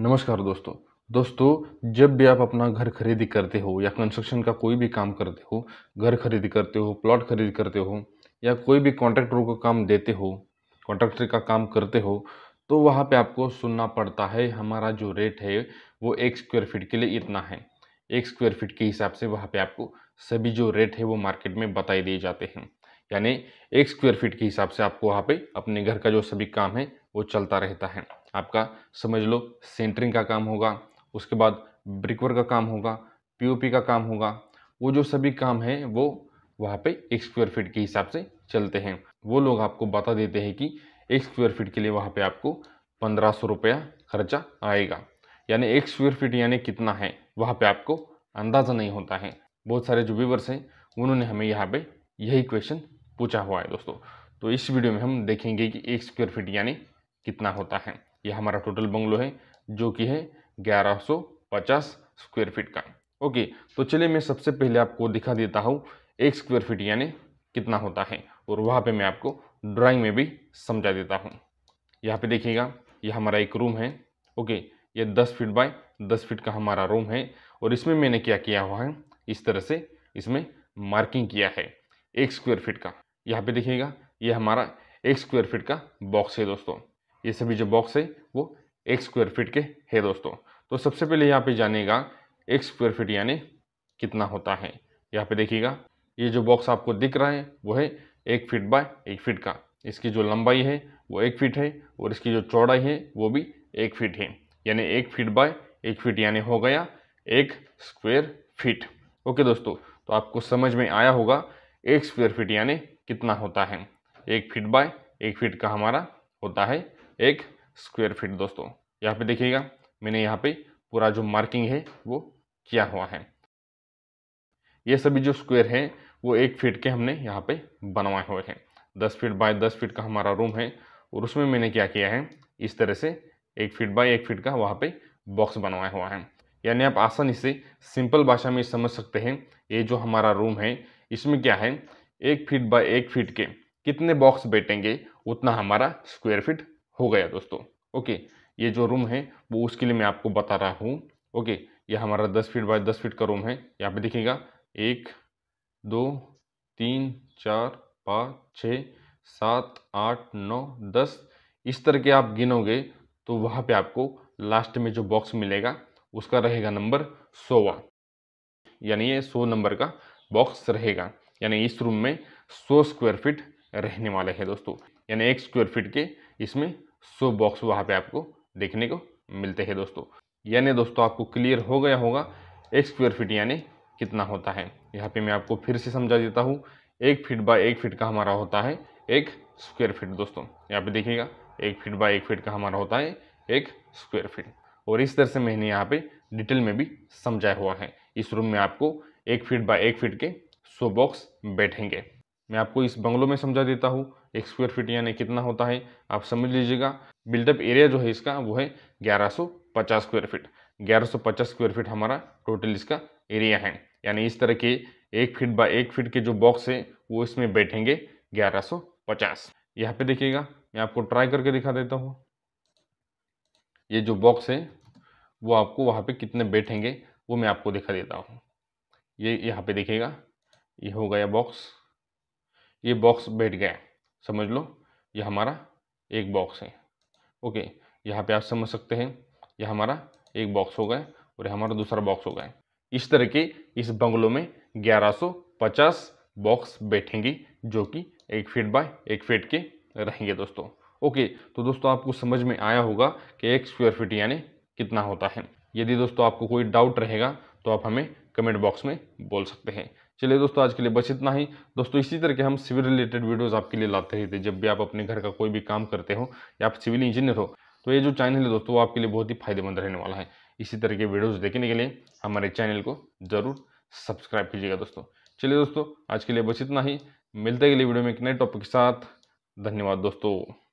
नमस्कार दोस्तों दोस्तों जब भी आप अपना घर खरीदी करते हो या कंस्ट्रक्शन का कोई भी काम करते हो घर खरीदी करते हो प्लॉट खरीदी करते हो या कोई भी कॉन्ट्रैक्टर को काम देते हो कॉन्ट्रैक्टर का काम करते हो तो वहाँ पे आपको सुनना पड़ता है हमारा जो रेट है वो एक स्क्वायर फीट के लिए इतना है एक स्क्वायर फीट के हिसाब से वहाँ पर आपको सभी जो रेट है वो मार्केट में बताई दिए जाते हैं यानी एक स्क्वायर फीट के हिसाब से आपको वहाँ पर अपने घर का जो सभी काम है वो चलता रहता है आपका समझ लो सेंटरिंग का काम होगा उसके बाद ब्रिकवर का काम होगा पीओपी का काम होगा वो जो सभी काम हैं वो वहाँ पे एक स्क्वायर फीट के हिसाब से चलते हैं वो लोग आपको बता देते हैं कि एक स्क्वायर फीट के लिए वहाँ पे आपको पंद्रह सौ रुपया खर्चा आएगा यानी एक स्क्वायर फीट यानी कितना है वहाँ पे आपको अंदाज़ा नहीं होता है बहुत सारे जो व्यूवर्स हैं उन्होंने हमें यहाँ पर यही क्वेश्चन पूछा हुआ है दोस्तों तो इस वीडियो में हम देखेंगे कि एक स्क्वायर फीट यानी कितना होता है यह हमारा टोटल बंगलो है जो कि है 1150 स्क्वायर फीट का ओके तो चलिए मैं सबसे पहले आपको दिखा देता हूँ एक स्क्वायर फीट यानी कितना होता है और वहाँ पे मैं आपको ड्राइंग में भी समझा देता हूँ यहाँ पे देखिएगा यह हमारा एक रूम है ओके ये 10 फीट बाय 10 फीट का हमारा रूम है और इसमें मैंने क्या किया हुआ है इस तरह से इसमें मार्किंग किया है एक स्क्वायर फीट का यहाँ पे देखिएगा ये हमारा एक स्क्वायर फीट का बॉक्स है दोस्तों ये सभी जो बॉक्स है वो एक स्क्वायर फीट के है दोस्तों तो सबसे पहले यहाँ पे जानेगा एक स्क्वायर फीट यानी कितना होता है यहाँ पे देखिएगा ये जो बॉक्स आपको दिख रहा है वो है एक फीट बाय एक फीट का इसकी जो लंबाई है वो एक फीट है और इसकी जो चौड़ाई है वो भी एक फीट है यानी एक फीट बाय एक फीट यानी हो गया एक स्क्वेयर फीट ओके दोस्तों तो आपको समझ में आया होगा एक स्क्वेयर फीट यानी कितना होता है एक फीट बाय एक फीट का हमारा होता है एक स्क्वायर फीट दोस्तों यहाँ पे देखिएगा मैंने यहाँ पे पूरा जो मार्किंग है वो किया हुआ है ये सभी जो स्क्वायर हैं वो एक फीट के हमने यहाँ पे बनवाए हुए हैं दस फीट बाय दस फीट का हमारा रूम है और उसमें मैंने क्या किया है इस तरह से एक फीट बाय एक फीट का वहाँ पे बॉक्स बनवाया हुआ है यानी आप आसानी से सिंपल भाषा में समझ सकते हैं ये जो हमारा रूम है इसमें क्या है एक फीट बाय एक फीट के कितने बॉक्स बैठेंगे उतना हमारा स्क्वायर फीट हो गया दोस्तों ओके ये जो रूम है वो उसके लिए मैं आपको बता रहा हूँ ओके ये हमारा दस फीट बाय दस फीट का रूम है यहाँ पे देखिएगा एक दो तीन चार पाँच छः सात आठ नौ दस इस तरह के आप गिनोगे तो वहाँ पे आपको लास्ट में जो बॉक्स मिलेगा उसका रहेगा नंबर सोवा यानी ये सौ नंबर का बॉक्स रहेगा यानी इस रूम में सौ स्क्वायर फीट रहने वाले हैं दोस्तों यानी एक स्क्वायर फीट के इसमें सो बॉक्स वहाँ पे आपको देखने को मिलते हैं दोस्तों यानी दोस्तों आपको क्लियर हो गया होगा एक स्क्वेयर फिट यानी कितना होता है यहाँ पे मैं आपको फिर से समझा देता हूँ एक फिट बाय एक फिट का हमारा होता है एक स्क्वेयर फिट दोस्तों यहाँ पे देखिएगा एक फिट बाय एक फिट का हमारा होता है एक स्क्वेयर फिट और इस तरह से मैंने यहाँ पे डिटेल में भी समझाया हुआ है इस रूम में आपको एक फिट बाय एक फिट के सो बॉक्स बैठेंगे मैं आपको इस बंगलों में समझा देता हूँ एक स्क्वायर फीट यानी कितना होता है आप समझ लीजिएगा बिल्डअप एरिया जो है इसका वो है 1150 स्क्वायर फीट 1150 स्क्वायर फीट हमारा टोटल इसका एरिया है यानी इस तरह के एक फीट बाय एक फीट के जो बॉक्स है वो इसमें बैठेंगे 1150 यहाँ पे देखिएगा मैं आपको ट्राई करके दिखा देता हूँ ये जो बॉक्स है वो आपको वहाँ पर कितने बैठेंगे वो मैं आपको दिखा देता हूँ ये यहाँ पे देखिएगा ये हो गया बॉक्स ये बॉक्स बैठ गया समझ लो ये हमारा एक बॉक्स है ओके यहाँ पे आप समझ सकते हैं यह हमारा एक बॉक्स हो गया और हमारा दूसरा बॉक्स हो गया इस तरह के इस बंगलों में 1150 बॉक्स बैठेंगे जो कि एक फीट बाय एक फीट के रहेंगे दोस्तों ओके तो दोस्तों आपको समझ में आया होगा कि एक स्क्वायर फीट यानी कितना होता है यदि दोस्तों आपको कोई डाउट रहेगा तो आप हमें कमेंट बॉक्स में बोल सकते हैं चलिए दोस्तों आज के लिए बस इतना ही दोस्तों इसी तरह के हम सिविल रिलेटेड वीडियोस आपके लिए लाते रहते हैं जब भी आप अपने घर का कोई भी काम करते हो या आप सिविल इंजीनियर हो तो ये जो चैनल है दोस्तों वो आपके लिए बहुत ही फायदेमंद रहने वाला है इसी तरह के वीडियोज़ देखने के लिए हमारे चैनल को ज़रूर सब्सक्राइब कीजिएगा दोस्तों चलिए दोस्तों आज के लिए बस इतना ही मिलते अगले वीडियो में एक नए टॉपिक के साथ धन्यवाद दोस्तों